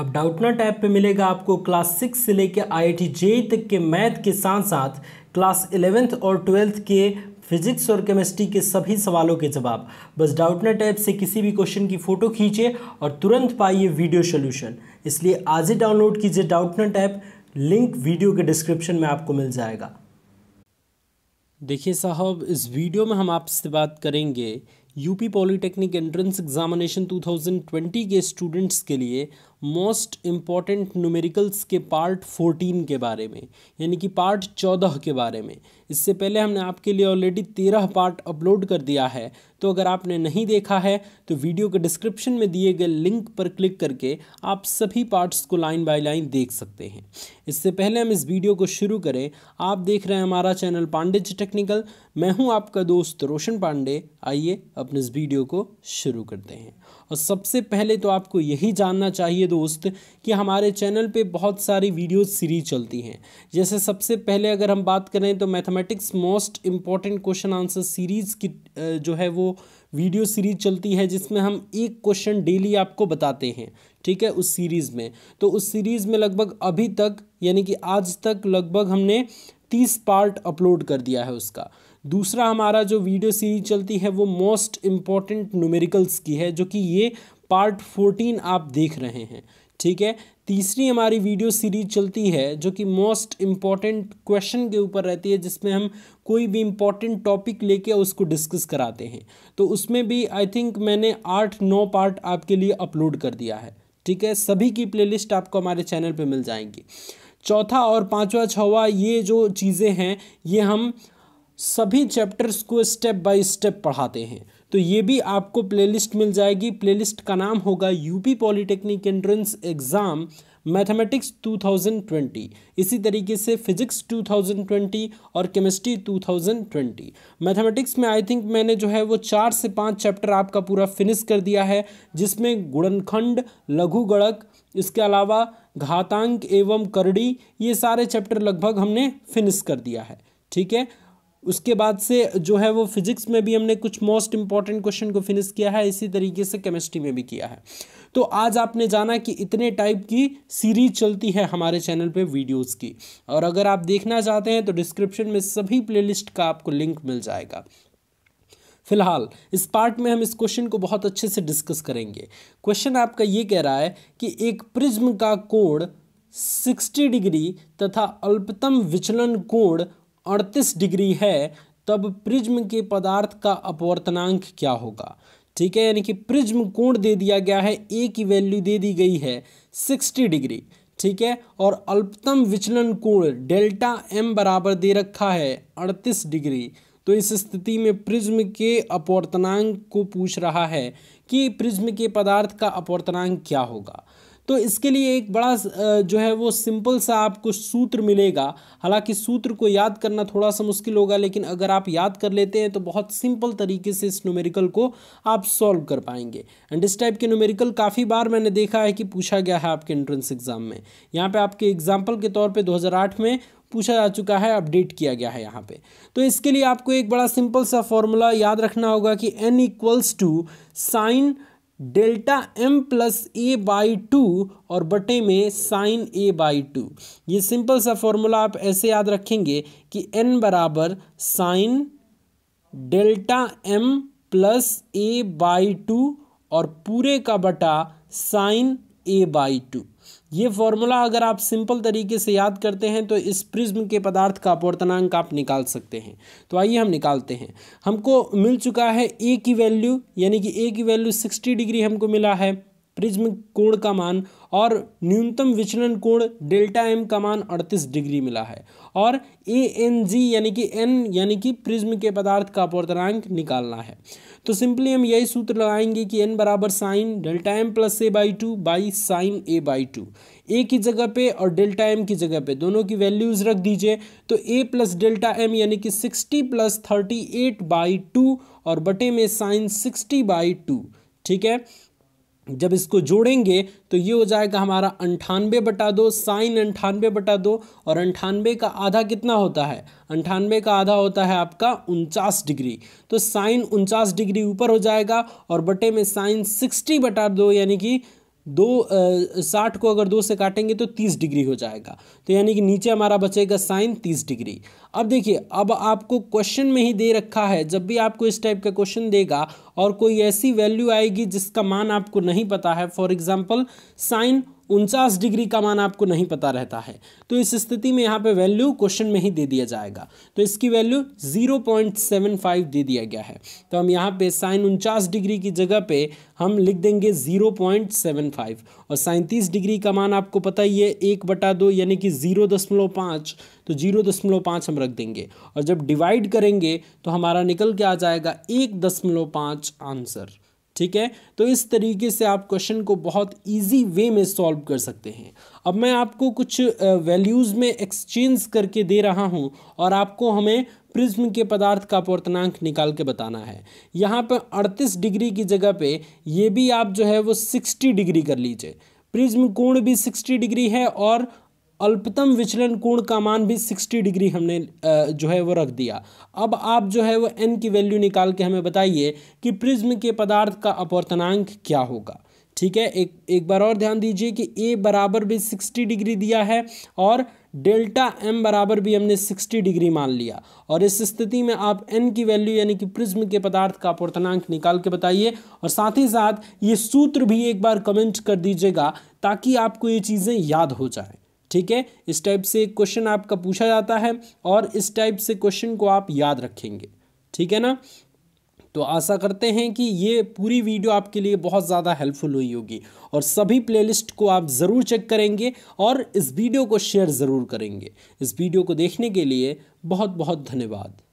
अब डाउटना ऐप पे मिलेगा आपको क्लास सिक्स से लेकर आई आई जेई तक के मैथ के साथ साथ क्लास इलेवेंथ और ट्वेल्थ के फिजिक्स और केमिस्ट्री के सभी सवालों के जवाब बस डाउटनेट ऐप से किसी भी क्वेश्चन की फ़ोटो खींचे और तुरंत पाइए वीडियो सोल्यूशन इसलिए आज ही डाउनलोड कीजिए डाउटनेट ऐप लिंक वीडियो के डिस्क्रिप्शन में आपको मिल जाएगा देखिए साहब इस वीडियो में हम आपसे बात करेंगे यूपी पॉलिटेक्निक एंट्रेंस एग्जामिनेशन 2020 के स्टूडेंट्स के लिए मोस्ट इम्पॉर्टेंट न्यूमेरिकल्स के पार्ट फोर्टीन के बारे में यानी कि पार्ट चौदह के बारे में इससे पहले हमने आपके लिए ऑलरेडी तेरह पार्ट अपलोड कर दिया है तो अगर आपने नहीं देखा है तो वीडियो के डिस्क्रिप्शन में दिए गए लिंक पर क्लिक करके आप सभी पार्ट्स को लाइन बाय लाइन देख सकते हैं इससे पहले हम इस वीडियो को शुरू करें आप देख रहे हैं हमारा चैनल पांडे जी टेक्निकल मैं हूँ आपका दोस्त रोशन पांडे आइए अपने इस वीडियो को शुरू करते हैं और सबसे पहले तो आपको यही जानना चाहिए दोस्त कि हमारे चैनल पे बहुत सारी वीडियो सीरीज चलती हैं जैसे सबसे पहले अगर हम बात करें तो mathematics most important question answer series की जो है वो वीडियो सीरीज चलती है जिसमें हम एक क्वेश्चन डेली आपको बताते हैं ठीक है उस सीरीज़ में तो उस सीरीज़ में लगभग अभी तक यानी कि आज तक लगभग हमने तीस पार्ट अपलोड कर दिया है उसका दूसरा हमारा जो वीडियो सीरीज चलती है वो मोस्ट इम्पॉर्टेंट न्यूमेरिकल्स की है जो कि ये पार्ट फोर्टीन आप देख रहे हैं ठीक है तीसरी हमारी वीडियो सीरीज चलती है जो कि मोस्ट इम्पॉर्टेंट क्वेश्चन के ऊपर रहती है जिसमें हम कोई भी इम्पॉर्टेंट टॉपिक लेके उसको डिस्कस कराते हैं तो उसमें भी आई थिंक मैंने आठ नौ पार्ट आपके लिए अपलोड कर दिया है ठीक है सभी की प्लेलिस्ट आपको हमारे चैनल पर मिल जाएंगी चौथा और पाँचवा छवा ये जो चीज़ें हैं ये हम सभी चैप्टर्स को स्टेप बाय स्टेप पढ़ाते हैं तो ये भी आपको प्लेलिस्ट मिल जाएगी प्लेलिस्ट का नाम होगा UP polytechnic entrance exam mathematics 2020 इसी तरीके से फिजिक्स 2020 और केमिस्ट्री 2020 मैथमेटिक्स में आई थिंक मैंने जो है वो चार से पाँच चैप्टर आपका पूरा फिनिश कर दिया है जिसमें गुणनखंड लघु गणक इसके अलावा घातांक एवं करड़ी ये सारे चैप्टर लगभग हमने फिनिश कर दिया है ठीक है उसके बाद से जो है वो फिजिक्स में भी हमने कुछ मोस्ट इंपॉर्टेंट क्वेश्चन को फिनिश किया है इसी तरीके से केमिस्ट्री में भी किया है तो आज आपने जाना कि इतने टाइप की सीरीज चलती है हमारे चैनल पे वीडियोस की और अगर आप देखना चाहते हैं तो डिस्क्रिप्शन में सभी प्ले का आपको लिंक मिल जाएगा फिलहाल इस पार्ट में हम इस क्वेश्चन को बहुत अच्छे से डिस्कस करेंगे क्वेश्चन आपका ये कह रहा है कि एक प्रिज्म का कोण 60 डिग्री तथा अल्पतम विचलन कोण अड़तीस डिग्री है तब प्रिज्म के पदार्थ का अपवर्तनांक क्या होगा ठीक है यानी कि प्रिज्म कोण दे दिया गया है ए की वैल्यू दे दी गई है सिक्सटी डिग्री ठीक है और अल्पतम विचलन कोण डेल्टा एम बराबर दे रखा है अड़तीस डिग्री तो इस स्थिति में प्रिज्म के अपवर्तनांक को पूछ रहा है कि प्रिज्म के पदार्थ का अपवर्तनांक क्या होगा तो इसके लिए एक बड़ा जो है वो सिंपल सा आपको सूत्र मिलेगा हालांकि सूत्र को याद करना थोड़ा सा मुश्किल होगा लेकिन अगर आप याद कर लेते हैं तो बहुत सिंपल तरीके से इस न्यूमेरिकल को आप सॉल्व कर पाएंगे एंड इस टाइप के न्यूमेरिकल काफ़ी बार मैंने देखा है कि पूछा गया है आपके एंट्रेंस एग्ज़ाम में यहाँ पर आपके एग्जाम्पल के तौर पर दो में पूछा जा चुका है अपडेट किया गया है यहाँ पे तो इसके लिए आपको एक बड़ा सिंपल सा फॉर्मूला याद रखना होगा कि n equals to sine delta m plus a by two और बटे में साइन ए बाई टू ये सिंपल सा फॉर्मूला आप ऐसे याद रखेंगे कि एन बराबर sine delta m plus a by two और पूरे का बटा साइन ए बाई टू ये फॉर्मूला अगर आप सिंपल तरीके से याद करते हैं तो इस प्रिज्म के पदार्थ का अपवर्तनांक आप निकाल सकते हैं तो आइए हम निकालते हैं हमको मिल चुका है ए की वैल्यू यानी कि ए की वैल्यू सिक्सटी डिग्री हमको मिला है प्रिज्म कोण का मान और न्यूनतम विचलन कोण डेल्टा एम का मान 38 डिग्री मिला है और ए एन जी यानी कि एन यानी कि प्रिज्म के पदार्थ का अपवर्तनांक निकालना है तो सिंपली हम यही सूत्र लगाएंगे कि एन बराबर sine delta m plus a by two by sine a by two a की जगह पे और डेल्टा एम की जगह पे दोनों की वैल्यूज़ रख दीजिए तो ए प्लस डेल्टा एम यानी कि sixty plus thirty eight by two और बटे में साइन सिक्सटी बाई टू ठीक है जब इसको जोड़ेंगे तो ये हो जाएगा हमारा अंठानवे बटा दो साइन अंठानवे बटा दो और अंठानवे का आधा कितना होता है अंठानवे का आधा होता है आपका उनचास डिग्री तो साइन उनचास डिग्री ऊपर हो जाएगा और बटे में साइन सिक्सटी बटा दो यानी कि दो साठ को अगर दो से काटेंगे तो तीस डिग्री हो जाएगा तो यानी कि नीचे हमारा बचेगा साइन तीस डिग्री अब देखिए अब आपको क्वेश्चन में ही दे रखा है जब भी आपको इस टाइप का क्वेश्चन देगा और कोई ऐसी वैल्यू आएगी जिसका मान आपको नहीं पता है फॉर एग्जाम्पल साइन उनचास डिग्री का मान आपको नहीं पता रहता है तो इस स्थिति में यहाँ पे वैल्यू क्वेश्चन में ही दे दिया जाएगा तो इसकी वैल्यू 0.75 दे दिया गया है तो हम यहाँ पे साइन उनचास डिग्री की जगह पे हम लिख देंगे 0.75 और साइन तीस डिग्री का मान आपको पता ही है एक बटा दो यानी कि जीरो दशमलव पाँच तो जीरो दशमलव पाँच हम रख देंगे और जब डिवाइड करेंगे तो हमारा निकल के आ जाएगा एक दशमलव पाँच आंसर ठीक है तो इस तरीके से आप क्वेश्चन को बहुत इजी वे में सॉल्व कर सकते हैं अब मैं आपको कुछ वैल्यूज़ में एक्सचेंज करके दे रहा हूँ और आपको हमें प्रिज्म के पदार्थ का अपवर्तनांक निकाल के बताना है यहाँ पर 38 डिग्री की जगह पे ये भी आप जो है वो 60 डिग्री कर लीजिए प्रिज्म कोण भी 60 डिग्री है और अल्पतम विचलन कोण का मान भी सिक्सटी डिग्री हमने जो है वो रख दिया अब आप जो है वो एन की वैल्यू निकाल के हमें बताइए कि प्रिज्म के पदार्थ का अपवर्तनांक क्या होगा ठीक है एक एक बार और ध्यान दीजिए कि ए बराबर भी सिक्सटी डिग्री दिया है और डेल्टा एम बराबर भी हमने सिक्सटी डिग्री मान लिया और इस स्थिति में आप एन की वैल्यू यानी कि प्रिज्म के पदार्थ का अपवर्तनांक निकाल के बताइए और साथ ही साथ ये सूत्र भी एक बार कमेंट कर दीजिएगा ताकि आपको ये चीज़ें याद हो जाए ठीक है इस टाइप से क्वेश्चन आपका पूछा जाता है और इस टाइप से क्वेश्चन को आप याद रखेंगे ठीक है ना तो आशा करते हैं कि ये पूरी वीडियो आपके लिए बहुत ज़्यादा हेल्पफुल हुई होगी और सभी प्लेलिस्ट को आप ज़रूर चेक करेंगे और इस वीडियो को शेयर ज़रूर करेंगे इस वीडियो को देखने के लिए बहुत बहुत धन्यवाद